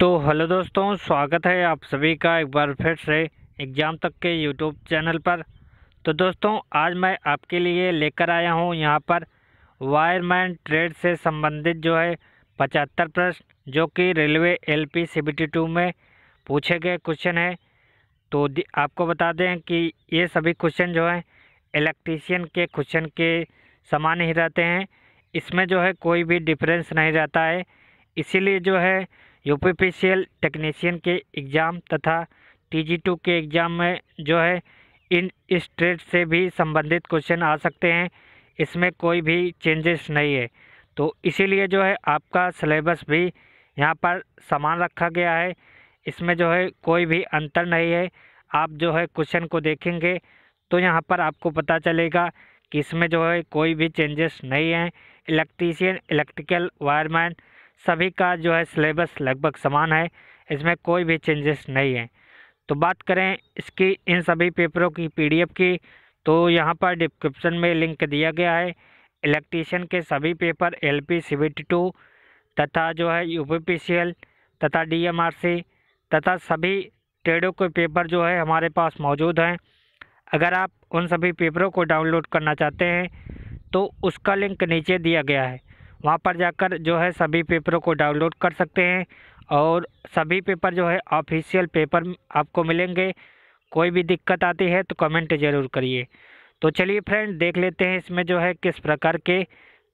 तो हेलो दोस्तों स्वागत है आप सभी का एक बार फिर से एग्ज़ाम तक के यूट्यूब चैनल पर तो दोस्तों आज मैं आपके लिए लेकर आया हूं यहां पर वायरमैन ट्रेड से संबंधित जो है पचहत्तर प्रश्न जो कि रेलवे एल पी में पूछे गए क्वेश्चन हैं तो आपको बता दें कि ये सभी क्वेश्चन जो हैं इलेक्ट्रीशियन के क्वेश्चन के समान ही रहते हैं इसमें जो है कोई भी डिफरेंस नहीं रहता है इसीलिए जो है यूपीपीसीएल टेक्नीशियन के एग्ज़ाम तथा टू के एग्ज़ाम में जो है इन इस ट्रेड से भी संबंधित क्वेश्चन आ सकते हैं इसमें कोई भी चेंजेस नहीं है तो इसीलिए जो है आपका सिलेबस भी यहाँ पर समान रखा गया है इसमें जो है कोई भी अंतर नहीं है आप जो है क्वेश्चन को देखेंगे तो यहाँ पर आपको पता चलेगा कि इसमें जो है कोई भी चेंजेस नहीं हैं इलेक्ट्रीशियन इलेक्ट्रिकल वायरमैन सभी का जो है सिलेबस लगभग समान है इसमें कोई भी चेंजेस नहीं है तो बात करें इसकी इन सभी पेपरों की पीडीएफ की तो यहाँ पर डिस्क्रिप्शन में लिंक दिया गया है इलेक्ट्रीशियन के सभी पेपर एल पी तथा जो है यू तथा डी तथा सभी ट्रेडों के पेपर जो है हमारे पास मौजूद हैं अगर आप उन सभी पेपरों को डाउनलोड करना चाहते हैं तो उसका लिंक नीचे दिया गया है वहाँ पर जाकर जो है सभी पेपरों को डाउनलोड कर सकते हैं और सभी पेपर जो है ऑफिशियल पेपर आपको मिलेंगे कोई भी दिक्कत आती है तो कमेंट ज़रूर करिए तो चलिए फ्रेंड देख लेते हैं इसमें जो है किस प्रकार के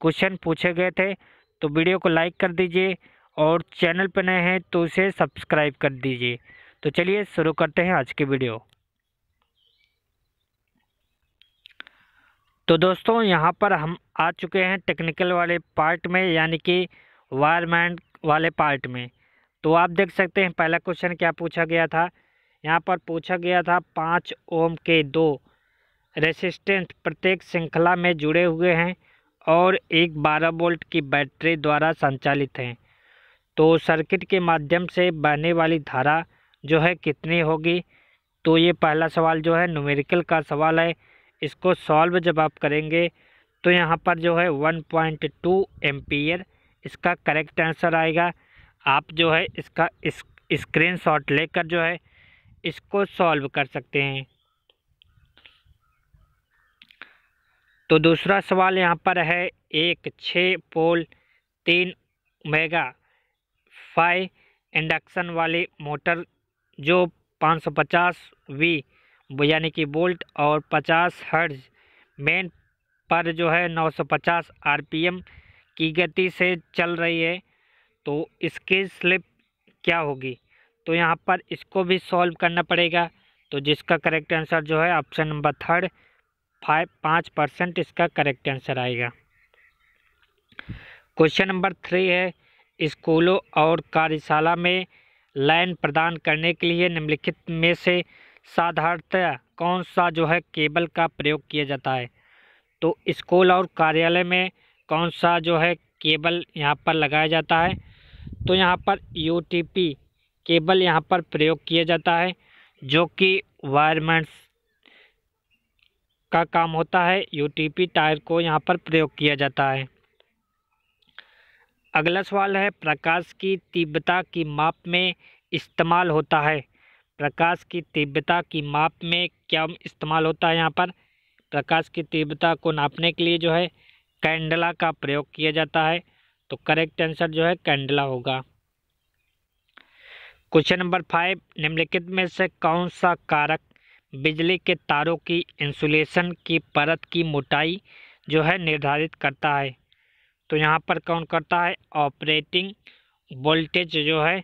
क्वेश्चन पूछे गए थे तो वीडियो को लाइक कर दीजिए और चैनल पर नए हैं तो उसे सब्सक्राइब कर दीजिए तो चलिए शुरू करते हैं आज की वीडियो तो दोस्तों यहाँ पर हम आ चुके हैं टेक्निकल वाले पार्ट में यानी कि वायरमैन वाले पार्ट में तो आप देख सकते हैं पहला क्वेश्चन क्या पूछा गया था यहाँ पर पूछा गया था पाँच ओम के दो रेसिस्टेंट प्रत्येक श्रृंखला में जुड़े हुए हैं और एक बारह वोल्ट की बैटरी द्वारा संचालित हैं तो सर्किट के माध्यम से बहने वाली धारा जो है कितनी होगी तो ये पहला सवाल जो है न्यूमेरिकल का सवाल है इसको सॉल्व जब आप करेंगे तो यहाँ पर जो है 1.2 पॉइंट इसका करेक्ट आंसर आएगा आप जो है इसका इस स्क्रीन शॉट लेकर जो है इसको सॉल्व कर सकते हैं तो दूसरा सवाल यहाँ पर है एक छः पोल तीन मेगा फाइव इंडक्शन वाली मोटर जो 550 वी यानी कि बोल्ट और 50 हर्ज मेन पर जो है 950 आरपीएम की गति से चल रही है तो इसकी स्लिप क्या होगी तो यहाँ पर इसको भी सॉल्व करना पड़ेगा तो जिसका करेक्ट आंसर जो है ऑप्शन नंबर थर्ड फाइव पाँच परसेंट इसका करेक्ट आंसर आएगा क्वेश्चन नंबर थ्री है स्कूलों और कार्यशाला में लाइन प्रदान करने के लिए निम्नलिखित में से साधारणतः कौन सा जो है केबल का प्रयोग किया जाता है तो स्कूल और कार्यालय में कौन सा जो है केबल यहाँ पर लगाया जाता है तो यहाँ पर यू केबल यहाँ पर प्रयोग किया जाता है जो कि वायरमेंट्स का काम होता है यू टायर को यहाँ पर प्रयोग किया जाता है अगला सवाल है प्रकाश की तीव्रता की माप में इस्तेमाल होता है प्रकाश की तीव्रता की माप में क्या इस्तेमाल होता है यहाँ पर प्रकाश की तीव्रता को नापने के लिए जो है कैंडला का प्रयोग किया जाता है तो करेक्ट आंसर जो है कैंडला होगा क्वेश्चन नंबर फाइव निम्नलिखित में से कौन सा कारक बिजली के तारों की इंसुलेशन की परत की मोटाई जो है निर्धारित करता है तो यहाँ पर कौन करता है ऑपरेटिंग वोल्टेज जो है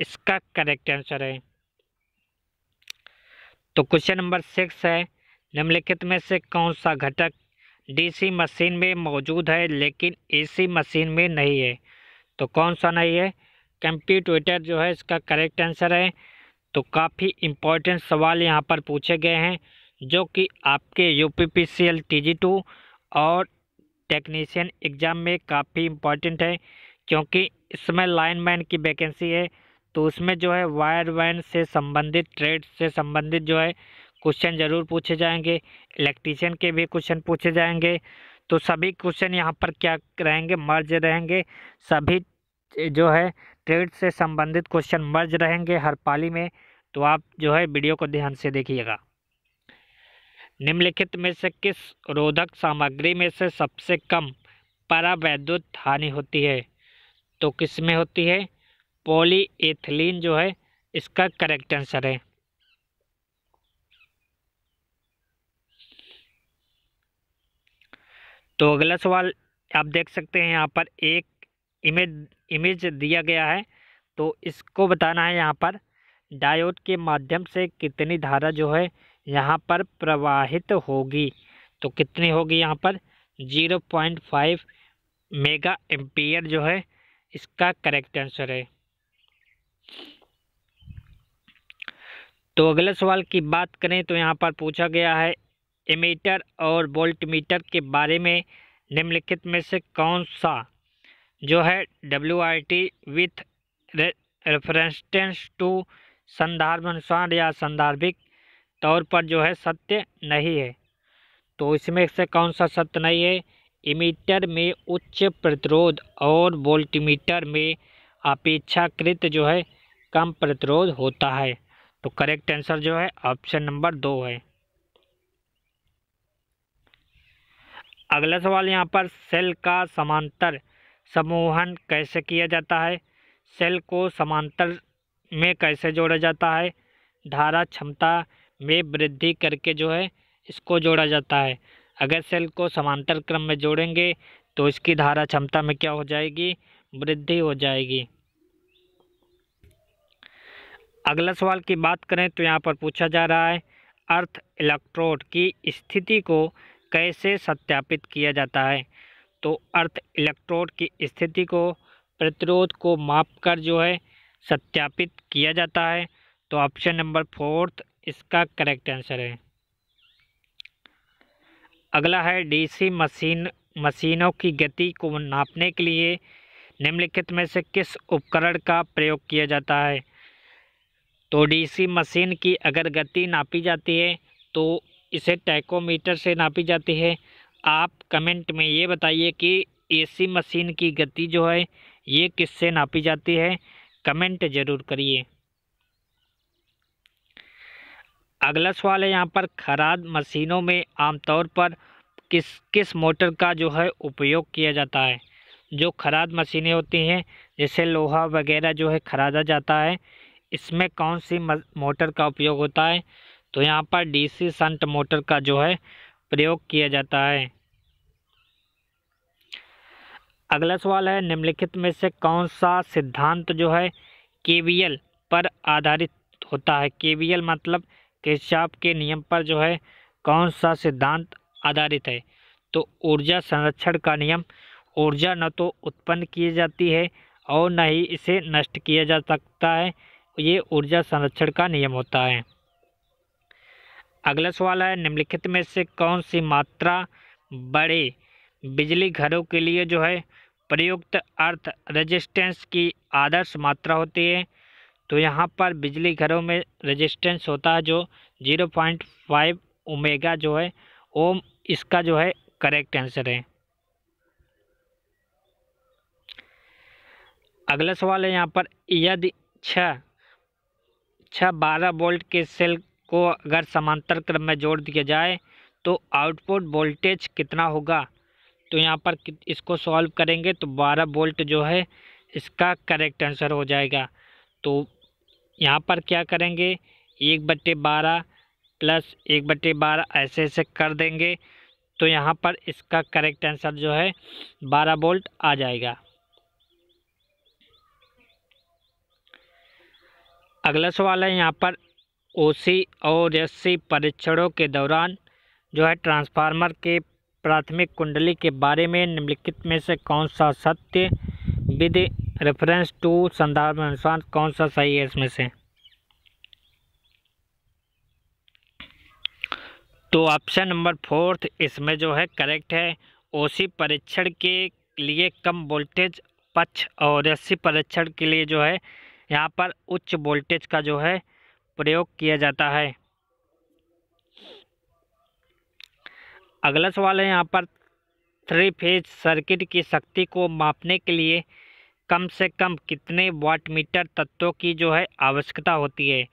इसका करेक्ट आंसर है तो क्वेश्चन नंबर सिक्स है निम्नलिखित में से कौन सा घटक डीसी मशीन में मौजूद है लेकिन एसी मशीन में नहीं है तो कौन सा नहीं है कंप्यूटर जो है इसका करेक्ट आंसर है तो काफ़ी इम्पोर्टेंट सवाल यहाँ पर पूछे गए हैं जो कि आपके U P P C L T G two और टेक्नीशियन एग्ज़ाम में काफ़ी इम्पोर्टेंट है क्योंकि इसमें लाइनमैन की वैकेंसी है तो उसमें जो है वायर वैन से संबंधित ट्रेड से संबंधित जो है क्वेश्चन ज़रूर पूछे जाएंगे इलेक्ट्रीशियन के भी क्वेश्चन पूछे जाएंगे तो सभी क्वेश्चन यहाँ पर क्या रहेंगे मर्ज रहेंगे सभी जो है ट्रेड से संबंधित क्वेश्चन मर्ज रहेंगे हर पाली में तो आप जो है वीडियो को ध्यान से देखिएगा निम्नलिखित में से किस रोधक सामग्री में से सबसे कम परावैद्युत हानि होती है तो किस में होती है पॉलीएथिलीन जो है इसका करेक्ट आंसर है तो अगला सवाल आप देख सकते हैं यहाँ पर एक इमेज इमेज दिया गया है तो इसको बताना है यहाँ पर डायोड के माध्यम से कितनी धारा जो है यहाँ पर प्रवाहित होगी तो कितनी होगी यहाँ पर zero point five mega ampere जो है इसका करेक्ट आंसर है तो अगले सवाल की बात करें तो यहाँ पर पूछा गया है एमीटर और वोल्टमीटर के बारे में निम्नलिखित में से कौन सा जो है W I T with reference to संदर्भ अनुसार या संदर्भिक तौर पर जो है सत्य नहीं है तो इसमें से कौन सा सत्य नहीं है इमीटर में उच्च प्रतिरोध और वोल्टमीटर में अपेक्षाकृत जो है कम प्रतिरोध होता है तो करेक्ट आंसर जो है ऑप्शन नंबर दो है अगला सवाल यहाँ पर सेल का समांतर समूहन कैसे किया जाता है सेल को समांतर में कैसे जोड़ा जाता है धारा क्षमता में वृद्धि करके जो है इसको जोड़ा जाता है अगर सेल को समांतर क्रम में जोड़ेंगे तो इसकी धारा क्षमता में क्या हो जाएगी वृद्धि हो जाएगी अगला सवाल की बात करें तो यहाँ पर पूछा जा रहा है अर्थ इलेक्ट्रोड की स्थिति को कैसे सत्यापित किया जाता है तो अर्थ इलेक्ट्रोड की स्थिति को प्रतिरोध को मापकर जो है सत्यापित किया जाता है तो ऑप्शन नंबर फोर्थ इसका करेक्ट आंसर है अगला है डीसी मशीन मशीनों की गति को नापने के लिए निम्नलिखित में से किस उपकरण का प्रयोग किया जाता है तो डीसी मशीन की अगर गति नापी जाती है तो इसे टैकोमीटर से नापी जाती है आप कमेंट में ये बताइए कि एसी मशीन की गति जो है ये किससे नापी जाती है कमेंट जरूर करिए अगला सवाल है यहाँ पर खराद मशीनों में आमतौर पर किस किस मोटर का जो है उपयोग किया जाता है जो खराद मशीनें होती हैं जैसे लोहा वगैरह जो है खरादा जाता है इसमें कौन सी मोटर का उपयोग होता है तो यहाँ पर डीसी संट मोटर का जो है प्रयोग किया जाता है अगला सवाल है निम्नलिखित में से कौन सा सिद्धांत जो है केवीएल पर आधारित होता है केवीएल मतलब किरचाप के नियम पर जो है कौन सा सिद्धांत आधारित है तो ऊर्जा संरक्षण का नियम ऊर्जा न तो उत्पन्न की जाती है और न ही इसे नष्ट किया जा सकता है ये ऊर्जा संरक्षण का नियम होता है अगला सवाल है निम्नलिखित में से कौन सी मात्रा बड़े बिजली घरों के लिए जो है प्रयुक्त अर्थ रेजिस्टेंस की आदर्श मात्रा होती है तो यहाँ पर बिजली घरों में रेजिस्टेंस होता है जो जीरो पॉइंट फाइव ओमेगा जो है ओम इसका जो है करेक्ट आंसर है अगला सवाल है यहाँ पर यदि छः छः अच्छा, बारह वोल्ट के सेल को अगर समांतर क्रम में जोड़ दिया जाए तो आउटपुट वोल्टेज कितना होगा तो यहाँ पर इसको सॉल्व करेंगे तो बारह वोल्ट जो है इसका करेक्ट आंसर हो जाएगा तो यहाँ पर क्या करेंगे एक बट्टे बारह प्लस एक बट्टे बारह ऐसे ऐसे कर देंगे तो यहाँ पर इसका करेक्ट आंसर जो है बारह वोल्ट आ जाएगा अगला सवाल है यहाँ पर ओ सी और एस सी परीक्षणों के दौरान जो है ट्रांसफार्मर के प्राथमिक कुंडली के बारे में निम्नलिखित में से कौन सा सत्य विद रेफरेंस टू संदर्भ अनुसार कौन सा सही है इसमें से तो ऑप्शन नंबर फोर्थ इसमें जो है करेक्ट है ओसी परीक्षण के लिए कम वोल्टेज पक्ष और एससी परीक्षण के लिए जो है यहाँ पर उच्च वोल्टेज का जो है प्रयोग किया जाता है अगला सवाल है यहाँ पर थ्री फेज सर्किट की शक्ति को मापने के लिए कम से कम कितने वाट मीटर तत्वों की जो है आवश्यकता होती है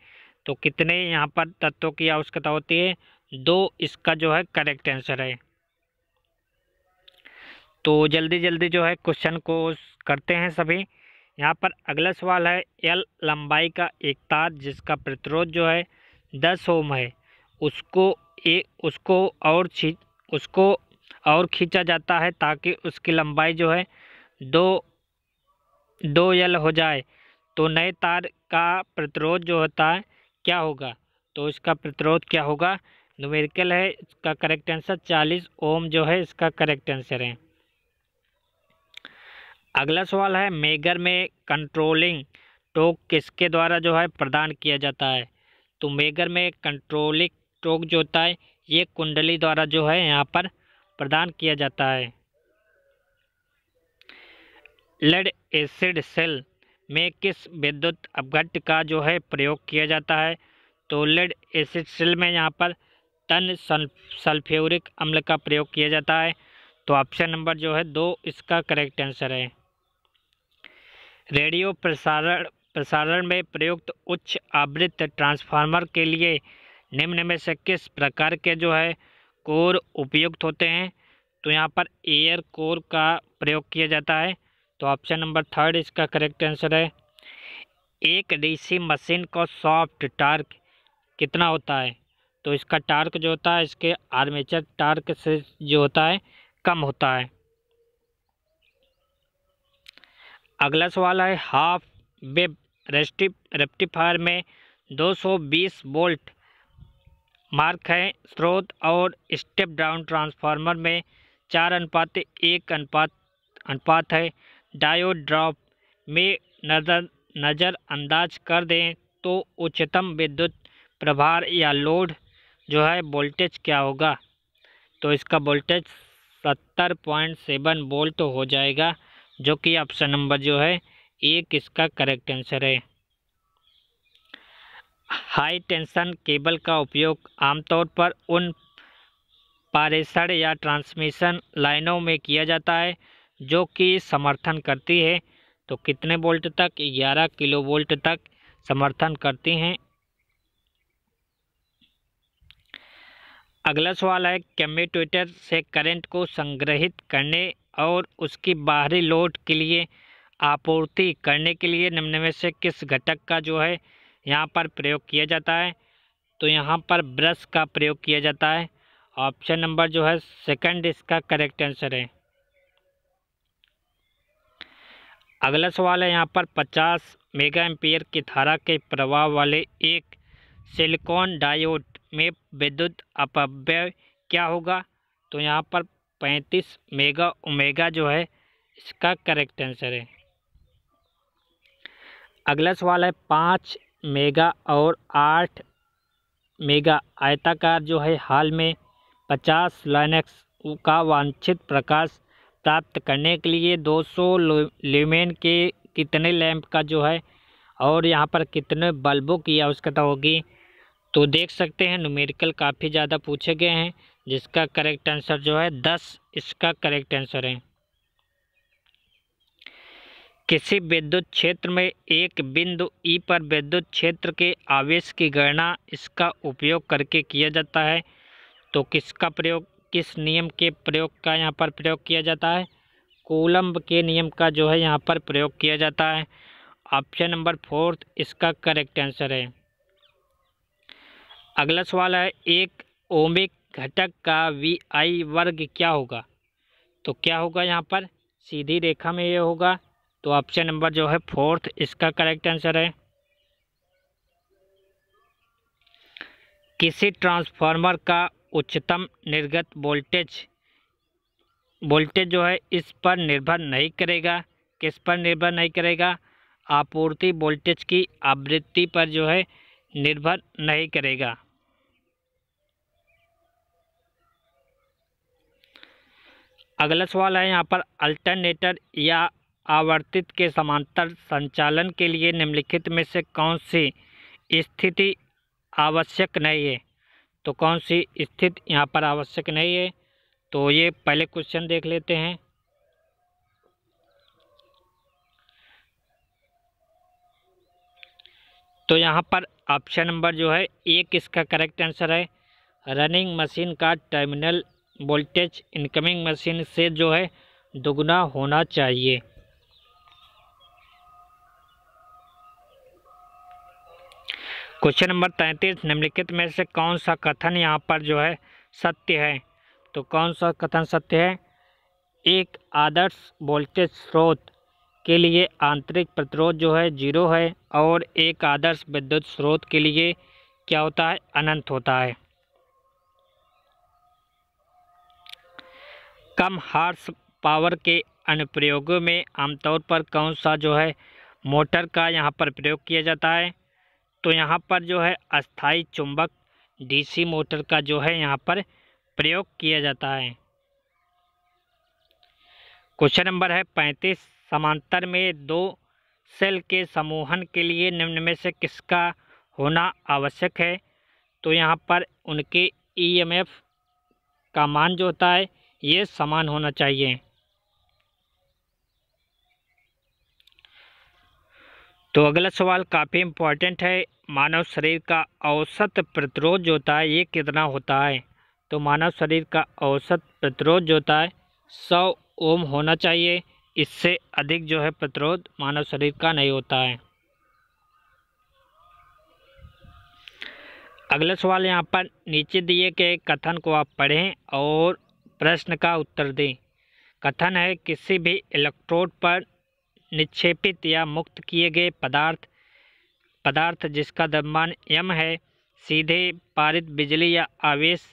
तो कितने यहाँ पर तत्वों की आवश्यकता होती है दो इसका जो है करेक्ट आंसर है तो जल्दी जल्दी जो है क्वेश्चन को करते हैं सभी यहाँ पर अगला सवाल है एल लंबाई का एक तार जिसका प्रतिरोध जो है दस ओम है उसको एक उसको और खींच उसको और खींचा जाता है ताकि उसकी लंबाई जो है दो दो एल हो जाए तो नए तार का प्रतिरोध जो होता है क्या होगा तो इसका प्रतिरोध क्या होगा नुमेरिकल है इसका करेक्ट आंसर चालीस ओम जो है इसका करेक्ट आंसर है अगला सवाल है मेगर में कंट्रोलिंग टोक किसके द्वारा जो है प्रदान किया जाता है तो मेगर में कंट्रोलिंग टोक जो होता है ये कुंडली द्वारा जो है यहाँ पर प्रदान किया जाता है लेड एसिड सेल में किस विद्युत अपघट्ट का जो है प्रयोग किया जाता है तो लेड एसिड सेल में यहाँ पर तन सल्फ्यूरिक अम्ल का प्रयोग किया जाता है तो ऑप्शन नंबर जो है दो इसका करेक्ट आंसर है रेडियो प्रसारण प्रसारण में प्रयुक्त उच्च आवृत्त ट्रांसफार्मर के लिए निम्न में से किस प्रकार के जो है कोर उपयुक्त होते हैं तो यहाँ पर एयर कोर का प्रयोग किया जाता है तो ऑप्शन नंबर थर्ड इसका करेक्ट आंसर है एक डीसी मशीन का सॉफ्ट टार्क कितना होता है तो इसका टार्क जो होता है इसके आर्मेचर टार्क से जो होता है कम होता है अगला सवाल है हाफ वेब रेस्टि रेप्टिफायर में 220 वोल्ट मार्क है स्रोत और स्टेप डाउन ट्रांसफार्मर में चार अनुपात एक अनुपात अनुपात है डायोड ड्रॉप में नज़र नज़रअंदाज कर दें तो उच्चतम विद्युत प्रभार या लोड जो है वोल्टेज क्या होगा तो इसका वोल्टेज सत्तर पॉइंट सेवन वोल्ट हो जाएगा जो कि ऑप्शन नंबर जो है एक इसका करेक्ट आंसर है हाई टेंशन केबल का उपयोग आमतौर पर उन पारेषण या ट्रांसमिशन लाइनों में किया जाता है जो कि समर्थन करती है तो कितने वोल्ट तक 11 किलो वोल्ट तक समर्थन करती हैं अगला सवाल है कम्यूटेटर से करंट को संग्रहित करने और उसकी बाहरी लोड के लिए आपूर्ति करने के लिए निम्न में से किस घटक का जो है यहाँ पर प्रयोग किया जाता है तो यहाँ पर ब्रश का प्रयोग किया जाता है ऑप्शन नंबर जो है सेकंड इसका करेक्ट आंसर है अगला सवाल है यहाँ पर 50 मेगा एम्पियर की धारा के प्रवाह वाले एक सिलिकॉन डायोड में विद्युत अपव्यय क्या होगा तो यहाँ पर पैंतीस मेगा ओमेगा जो है इसका करेक्ट आंसर है अगला सवाल है पाँच मेगा और आठ मेगा आयताकार जो है हाल में पचास लाइनक्स का वांछित प्रकाश प्राप्त करने के लिए 200 लिमेन के कितने लैंप का जो है और यहाँ पर कितने बल्बों की आवश्यकता होगी तो देख सकते हैं न्यूमेरिकल काफ़ी ज़्यादा पूछे गए हैं जिसका करेक्ट आंसर जो है दस इसका करेक्ट आंसर है किसी विद्युत क्षेत्र में एक बिंदु ई e पर विद्युत क्षेत्र के आवेश की गणना इसका उपयोग करके किया जाता है तो किसका प्रयोग किस नियम के प्रयोग का यहाँ पर प्रयोग किया जाता है कोलम्ब के नियम का जो है यहाँ पर प्रयोग किया जाता है ऑप्शन नंबर फोर्थ इसका करेक्ट आंसर है अगला सवाल है एक ओमिक घटक का वी आई वर्ग क्या होगा तो क्या होगा यहाँ पर सीधी रेखा में ये होगा तो ऑप्शन नंबर जो है फोर्थ इसका करेक्ट आंसर है किसी ट्रांसफार्मर का उच्चतम निर्गत वोल्टेज वोल्टेज जो है इस पर निर्भर नहीं करेगा किस पर निर्भर नहीं करेगा आपूर्ति वोल्टेज की आवृत्ति पर जो है निर्भर नहीं करेगा अगला सवाल है यहाँ पर अल्टरनेटर या आवर्तित के समांतर संचालन के लिए निम्नलिखित में से कौन सी स्थिति आवश्यक नहीं है तो कौन सी स्थिति यहाँ पर आवश्यक नहीं है तो ये पहले क्वेश्चन देख लेते हैं तो यहाँ पर ऑप्शन नंबर जो है एक इसका करेक्ट आंसर है रनिंग मशीन का टर्मिनल वोल्टेज इनकमिंग मशीन से जो है दोगुना होना चाहिए क्वेश्चन नंबर तैंतीस निम्नलिखित में से कौन सा कथन यहाँ पर जो है सत्य है तो कौन सा कथन सत्य है एक आदर्श वोल्टेज स्रोत के लिए आंतरिक प्रतिरोध जो है जीरो है और एक आदर्श विद्युत स्रोत के लिए क्या होता है अनंत होता है कम हार्स पावर के अनुप्रयोगों में आमतौर पर कौन सा जो है मोटर का यहाँ पर प्रयोग किया जाता है तो यहाँ पर जो है अस्थाई चुंबक डीसी मोटर का जो है यहाँ पर प्रयोग किया जाता है क्वेश्चन नंबर है पैंतीस समांतर में दो सेल के समूहन के लिए निम्न में से किसका होना आवश्यक है तो यहाँ पर उनके ईएमएफ e का मान जो होता है ये समान होना चाहिए तो अगला सवाल काफ़ी इम्पॉर्टेंट है मानव शरीर का औसत प्रतिरोध जो होता है ये कितना होता है तो मानव शरीर का औसत प्रतिरोध जो होता है सौ ओम होना चाहिए इससे अधिक जो है प्रतिरोध मानव शरीर का नहीं होता है अगला सवाल यहाँ पर नीचे दिए गए कथन को आप पढ़ें और प्रश्न का उत्तर दें कथन है किसी भी इलेक्ट्रोड पर निक्षेपित या मुक्त किए गए पदार्थ पदार्थ जिसका दबमान यम है सीधे पारित बिजली या आवेश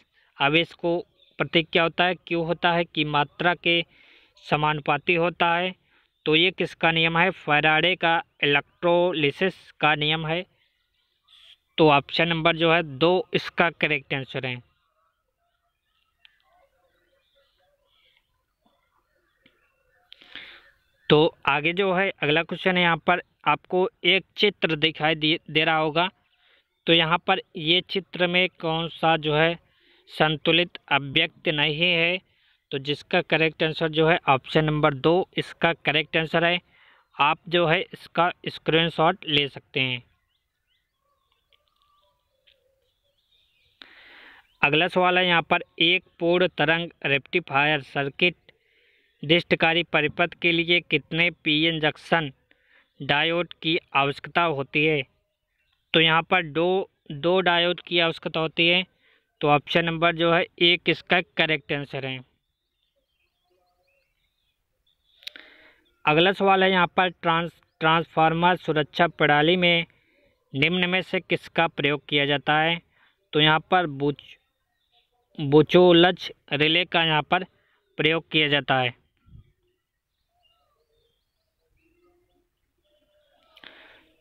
आवेश को प्रतीक क्या होता है क्यों होता है कि मात्रा के समानुपाती होता है तो ये किसका नियम है फैराडे का इलेक्ट्रोलिसिस का नियम है तो ऑप्शन नंबर जो है दो इसका करेक्ट आंसर है तो आगे जो है अगला क्वेश्चन है यहाँ पर आपको एक चित्र दिखाई दे, दे रहा होगा तो यहाँ पर ये चित्र में कौन सा जो है संतुलित अव्यक्त नहीं है तो जिसका करेक्ट आंसर जो है ऑप्शन नंबर दो इसका करेक्ट आंसर है आप जो है इसका स्क्रीनशॉट ले सकते हैं अगला सवाल है यहाँ पर एक पूर्ण तरंग रेप्टिफायर सर्किट दृष्टकारी परिपथ के लिए कितने पी इंजक्शन डायोड की आवश्यकता होती है तो यहाँ पर दो दो डायोड की आवश्यकता होती है तो ऑप्शन नंबर जो है एक इसका करेक्ट आंसर है अगला सवाल है यहाँ पर ट्रांस ट्रांसफार्मर सुरक्षा प्रणाली में निम्न में से किसका प्रयोग किया जाता है तो यहाँ पर बुच बुचोलच रिले का यहाँ पर प्रयोग किया जाता है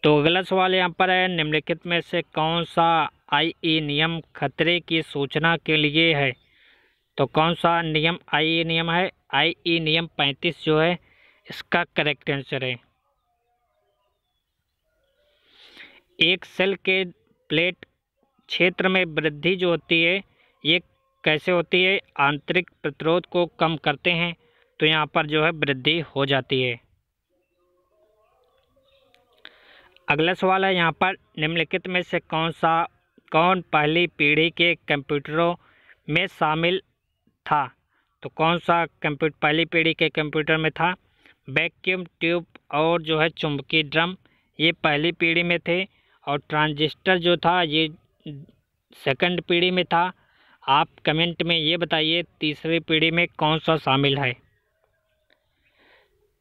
तो अगला सवाल यहाँ पर है निम्नलिखित में से कौन सा आईई e नियम खतरे की सूचना के लिए है तो कौन सा नियम आईई e नियम है आईई e नियम पैंतीस जो है इसका करेक्ट आंसर है एक सेल के प्लेट क्षेत्र में वृद्धि जो होती है ये कैसे होती है आंतरिक प्रतिरोध को कम करते हैं तो यहाँ पर जो है वृद्धि हो जाती है अगला सवाल है यहाँ पर निम्नलिखित में से कौन सा कौन पहली पीढ़ी के कंप्यूटरों में शामिल था तो कौन सा कंप्यूटर पहली पीढ़ी के कंप्यूटर में था वैक्यूम ट्यूब और जो है चुंबकीय ड्रम ये पहली पीढ़ी में थे और ट्रांजिस्टर जो था ये सेकंड पीढ़ी में था आप कमेंट में ये बताइए तीसरी पीढ़ी में कौन सा शामिल है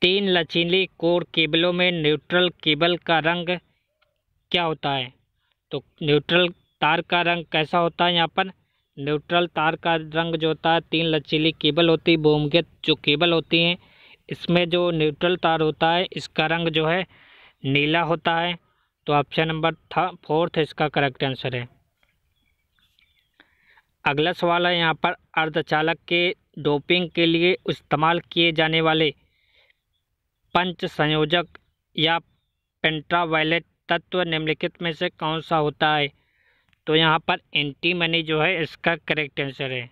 तीन लचीली कोर केबलों में न्यूट्रल केबल का रंग क्या होता है तो न्यूट्रल तार का रंग कैसा होता है यहाँ पर न्यूट्रल तार का रंग जो होता है तीन लचीली केबल होती है बोमगेत जो केबल होती हैं इसमें जो न्यूट्रल तार होता है इसका रंग जो है नीला होता है तो ऑप्शन नंबर था फोर्थ इसका करेक्ट आंसर है अगला सवाल है यहाँ पर अर्धचालक के डोपिंग के लिए इस्तेमाल किए जाने वाले पंच संयोजक या पेंट्रावायलेट तत्व निम्नलिखित में से कौन सा होता है तो यहाँ पर एंटी मनी जो है इसका करेक्ट आंसर है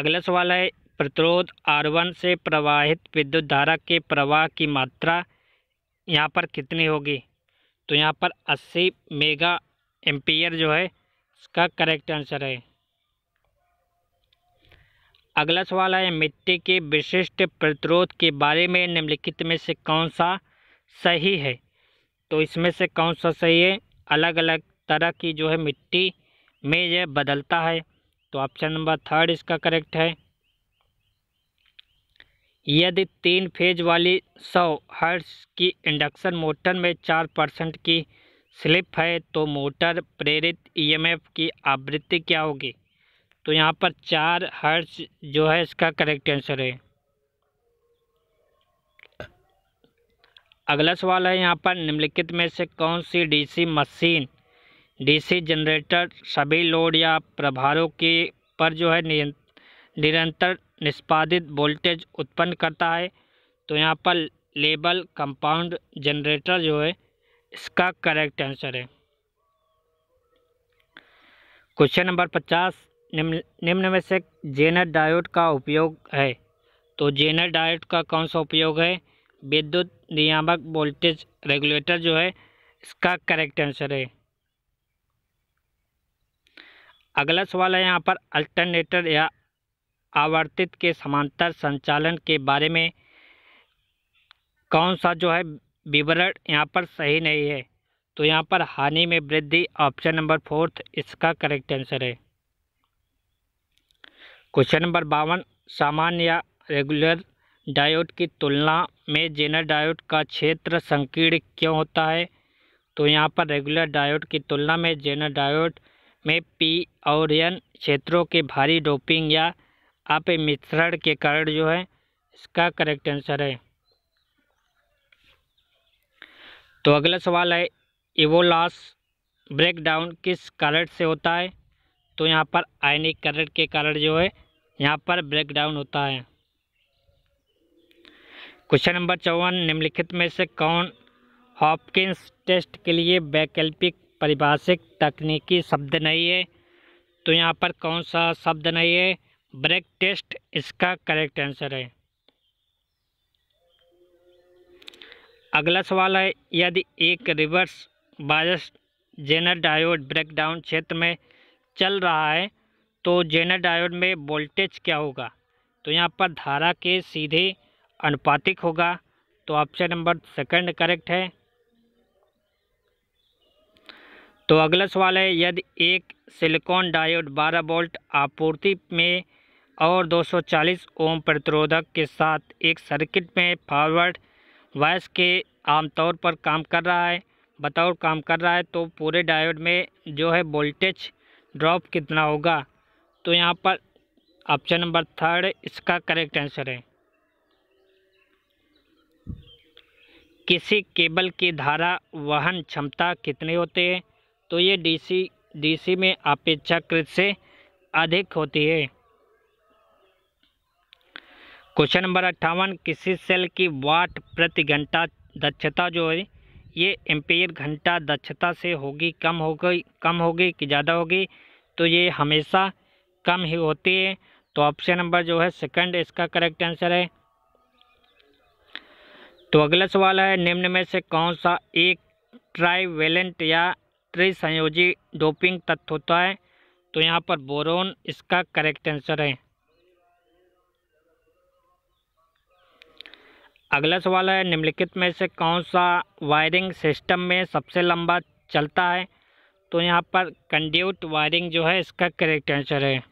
अगला सवाल है प्रतिरोध आर से प्रवाहित विद्युत धारा के प्रवाह की मात्रा यहाँ पर कितनी होगी तो यहाँ पर 80 मेगा एम्पियर जो है इसका करेक्ट आंसर है अगला सवाल है मिट्टी के विशिष्ट प्रतिरोध के बारे में निम्नलिखित में से कौन सा सही है तो इसमें से कौन सा सही है अलग अलग तरह की जो है मिट्टी में यह बदलता है तो ऑप्शन नंबर थर्ड इसका करेक्ट है यदि तीन फेज वाली सौ हर्ट्स की इंडक्शन मोटर में चार परसेंट की स्लिप है तो मोटर प्रेरित ईएमएफ की आवृत्ति क्या होगी तो यहाँ पर चार हर्ट्स जो है इसका करेक्ट आंसर है अगला सवाल है यहाँ पर निम्नलिखित में से कौन सी डीसी मशीन डीसी जनरेटर सभी लोड या प्रभारों के पर जो है निरंतर निष्पादित वोल्टेज उत्पन्न करता है तो यहाँ पर लेबल कंपाउंड जनरेटर जो है इसका करेक्ट आंसर है क्वेश्चन नंबर पचास निम्न निम्न में से जेनर डायोड का उपयोग है तो जेनर डायोड का कौन सा उपयोग है विद्युत नियामक वोल्टेज रेगुलेटर जो है इसका करेक्ट आंसर है अगला सवाल है यहाँ पर अल्टरनेटर या आवर्तित के समांतर संचालन के बारे में कौन सा जो है विवरण यहाँ पर सही नहीं है तो यहाँ पर हानि में वृद्धि ऑप्शन नंबर फोर्थ इसका करेक्ट आंसर है क्वेश्चन नंबर बावन सामान्य या रेगुलर डायोड की तुलना में जेनर डायोड का क्षेत्र संकीर्ण क्यों होता है तो यहाँ पर रेगुलर डायोड की तुलना में जेनर डायोड में पी और एन क्षेत्रों के भारी डोपिंग या आप मिश्रण के कारण जो है इसका करेक्ट आंसर है तो अगला सवाल है इवोलास ब्रेकडाउन किस कारण से होता है तो यहाँ पर आयनिक करण के कारण जो है यहाँ पर ब्रेक डाउन होता है क्वेश्चन नंबर चौवन निम्नलिखित में से कौन हॉपकिंस टेस्ट के लिए वैकल्पिक परिभाषिक तकनीकी शब्द नहीं है तो यहाँ पर कौन सा शब्द नहीं है ब्रेक टेस्ट इसका करेक्ट आंसर है अगला सवाल है यदि एक reverse bias Zener diode breakdown क्षेत्र में चल रहा है तो जेनर डायोड में वोल्टेज क्या होगा तो यहाँ पर धारा के सीधे अनुपातिक होगा तो ऑप्शन नंबर सेकंड करेक्ट है तो अगला सवाल है यदि एक सिलिकॉन डायोड 12 वोल्ट आपूर्ति में और 240 ओम प्रतिरोधक के साथ एक सर्किट में फॉरवर्ड वायस के आमतौर पर काम कर रहा है बतौर काम कर रहा है तो पूरे डायोड में जो है वोल्टेज ड्रॉप कितना होगा तो यहाँ पर ऑप्शन नंबर थर्ड इसका करेक्ट आंसर है किसी केबल की धारा वहन क्षमता कितनी होती है तो ये डीसी डीसी में अपेक्षाकृत से अधिक होती है क्वेश्चन नंबर अट्ठावन किसी सेल की वाट प्रति घंटा दक्षता जो है ये एम्पेयर घंटा दक्षता से होगी कम होगी कम होगी कि ज़्यादा होगी तो ये हमेशा कम ही होती है तो ऑप्शन नंबर जो है सेकंड इसका करेक्ट आंसर है तो अगला सवाल है निम्न में से कौन सा एक ट्राइवेलेंट या त्रिसंयोजी डोपिंग तत्व होता है तो यहाँ पर बोरोन इसका करेक्ट आंसर है अगला सवाल है निम्नलिखित में से कौन सा वायरिंग सिस्टम में सबसे लंबा चलता है तो यहाँ पर कंड्यूट वायरिंग जो है इसका करेक्ट आंसर है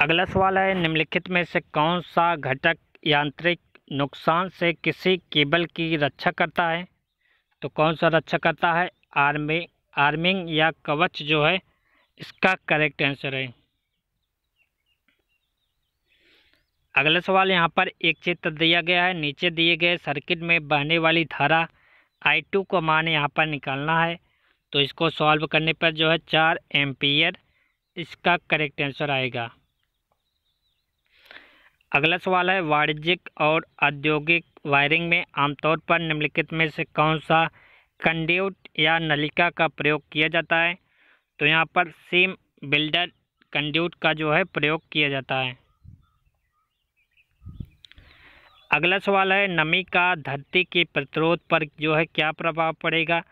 अगला सवाल है निम्नलिखित में से कौन सा घटक यांत्रिक नुकसान से किसी केबल की रक्षा करता है तो कौन सा रक्षा करता है आर्मी आर्मिंग या कवच जो है इसका करेक्ट आंसर है अगला सवाल यहाँ पर एक चित्र दिया गया है नीचे दिए गए सर्किट में बहने वाली धारा आई टू को मान यहाँ पर निकालना है तो इसको सॉल्व करने पर जो है चार एम्पियर इसका करेक्ट आंसर आएगा अगला सवाल है वाणिज्यिक और औद्योगिक वायरिंग में आमतौर पर निम्नलिखित में से कौन सा कंड्यूट या नलिका का प्रयोग किया जाता है तो यहाँ पर सीम बिल्डर कंड्यूट का जो है प्रयोग किया जाता है अगला सवाल है नमी का धरती के प्रतिरोध पर जो है क्या प्रभाव पड़ेगा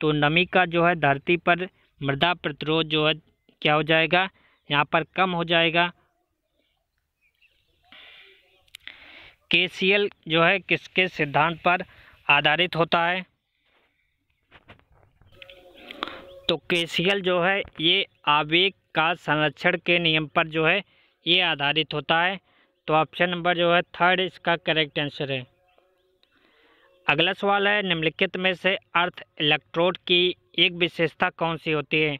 तो नमी का जो है धरती पर मृदा प्रतिरोध जो है क्या हो जाएगा यहाँ पर कम हो जाएगा के जो है किसके सिद्धांत पर आधारित होता है तो के जो है ये आवेग का संरक्षण के नियम पर जो है ये आधारित होता है तो ऑप्शन नंबर जो है थर्ड इसका करेक्ट आंसर है अगला सवाल है निम्नलिखित में से अर्थ इलेक्ट्रोड की एक विशेषता कौन सी होती है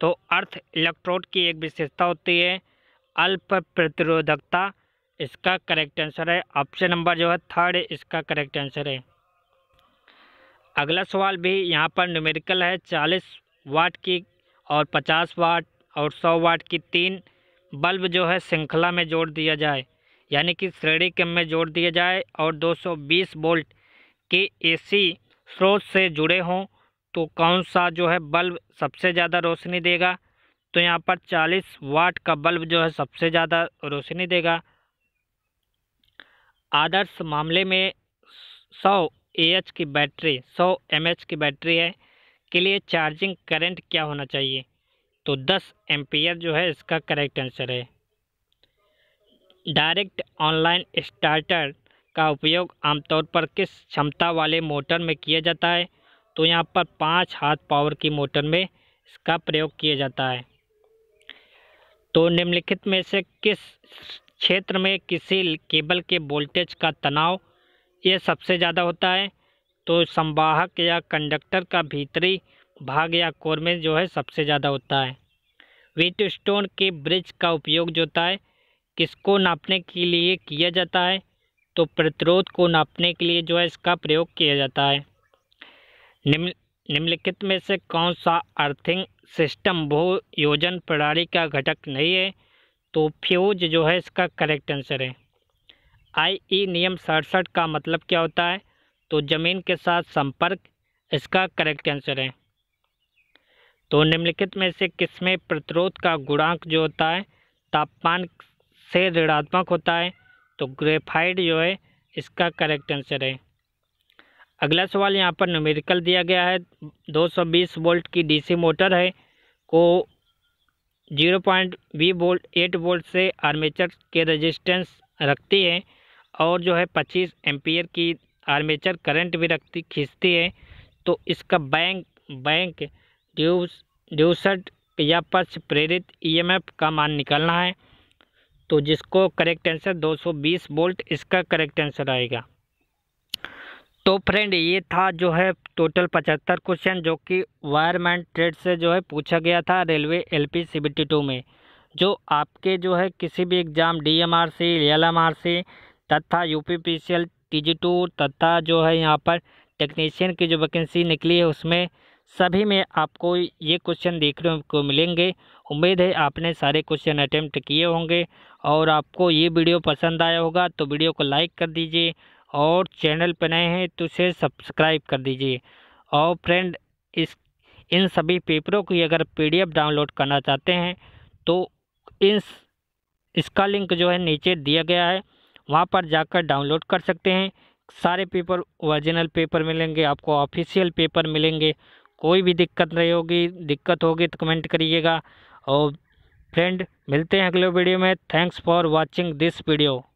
तो अर्थ इलेक्ट्रोड की एक विशेषता होती है अल्प प्रतिरोधकता इसका करेक्ट आंसर है ऑप्शन नंबर जो है थर्ड इसका करेक्ट आंसर है अगला सवाल भी यहाँ पर न्यूमेरिकल है चालीस वाट की और पचास वाट और सौ वाट की तीन बल्ब जो है श्रृंखला में जोड़ दिया जाए यानी कि श्रेणी क्रम में जोड़ दिया जाए और 220 वोल्ट के एसी स्रोत से जुड़े हों तो कौन सा जो है बल्ब सबसे ज़्यादा रोशनी देगा तो यहाँ पर 40 वाट का बल्ब जो है सबसे ज़्यादा रोशनी देगा आदर्श मामले में 100 एच की बैटरी 100 एच की बैटरी है के लिए चार्जिंग करंट क्या होना चाहिए तो 10 एम्पियर जो है इसका करेक्ट आंसर है डायरेक्ट ऑनलाइन स्टार्टर का उपयोग आमतौर पर किस क्षमता वाले मोटर में किया जाता है तो यहाँ पर पाँच हाथ पावर की मोटर में इसका प्रयोग किया जाता है तो निम्नलिखित में से किस क्षेत्र में किसी केबल के वोल्टेज का तनाव यह सबसे ज़्यादा होता है तो संवाहक या कंडक्टर का भीतरी भाग या कोर में जो है सबसे ज़्यादा होता है वेट स्टोन के ब्रिज का उपयोग जो होता है किसको नापने के लिए किया जाता है तो प्रतिरोध को नापने के लिए जो है इसका प्रयोग किया जाता है निम्न निम्नलिखित में से कौन सा अर्थिंग सिस्टम भू योजन प्रणाली का घटक नहीं है तो फ्यूज जो है इसका करेक्ट आंसर है आई ई e नियम सड़सठ का मतलब क्या होता है तो ज़मीन के साथ संपर्क इसका करेक्ट आंसर है तो निम्नलिखित में से किसमें प्रतिरोध का गुणांक जो होता है तापमान से ऋणात्मक होता है तो ग्रेफाइड जो है इसका करेक्ट आंसर है अगला सवाल यहाँ पर न्यूमेरिकल दिया गया है 220 वोल्ट की डीसी मोटर है को zero point B volt eight volt से आर्मेचर के रेजिस्टेंस रखती है और जो है पच्चीस एम्पियर की आर्मेचर करंट भी रखती खींचती है तो इसका बैंक बैंक ड्यूस ड्यूसट या पक्ष प्रेरित ईएमएफ e का मान निकालना है तो जिसको करेक्ट आंसर 220 वोल्ट इसका करेक्ट आंसर आएगा तो फ्रेंड ये था जो है टोटल पचहत्तर क्वेश्चन जो कि वायरमैन ट्रेड से जो है पूछा गया था रेलवे एल पी में जो आपके जो है किसी भी exam D M R C L M R C तथा U P P C L T G two तथा जो है यहाँ पर टेक्नीशियन की जो वैकेंसी निकली है उसमें सभी में आपको ये क्वेश्चन देखने को मिलेंगे उम्मीद है आपने सारे क्वेश्चन अटैम्प्ट किए होंगे और आपको ये वीडियो पसंद आया होगा तो वीडियो को लाइक कर दीजिए और चैनल पर नए हैं तो उसे सब्सक्राइब कर दीजिए और फ्रेंड इस इन सभी पेपरों की अगर पीडीएफ डाउनलोड करना चाहते हैं तो इन इसका लिंक जो है नीचे दिया गया है वहाँ पर जाकर डाउनलोड कर सकते हैं सारे पेपर ओरिजिनल पेपर मिलेंगे आपको ऑफिशियल पेपर मिलेंगे कोई भी दिक्कत नहीं होगी दिक्कत होगी तो कमेंट करिएगा और फ्रेंड मिलते हैं अगले वीडियो में thanks for watching this video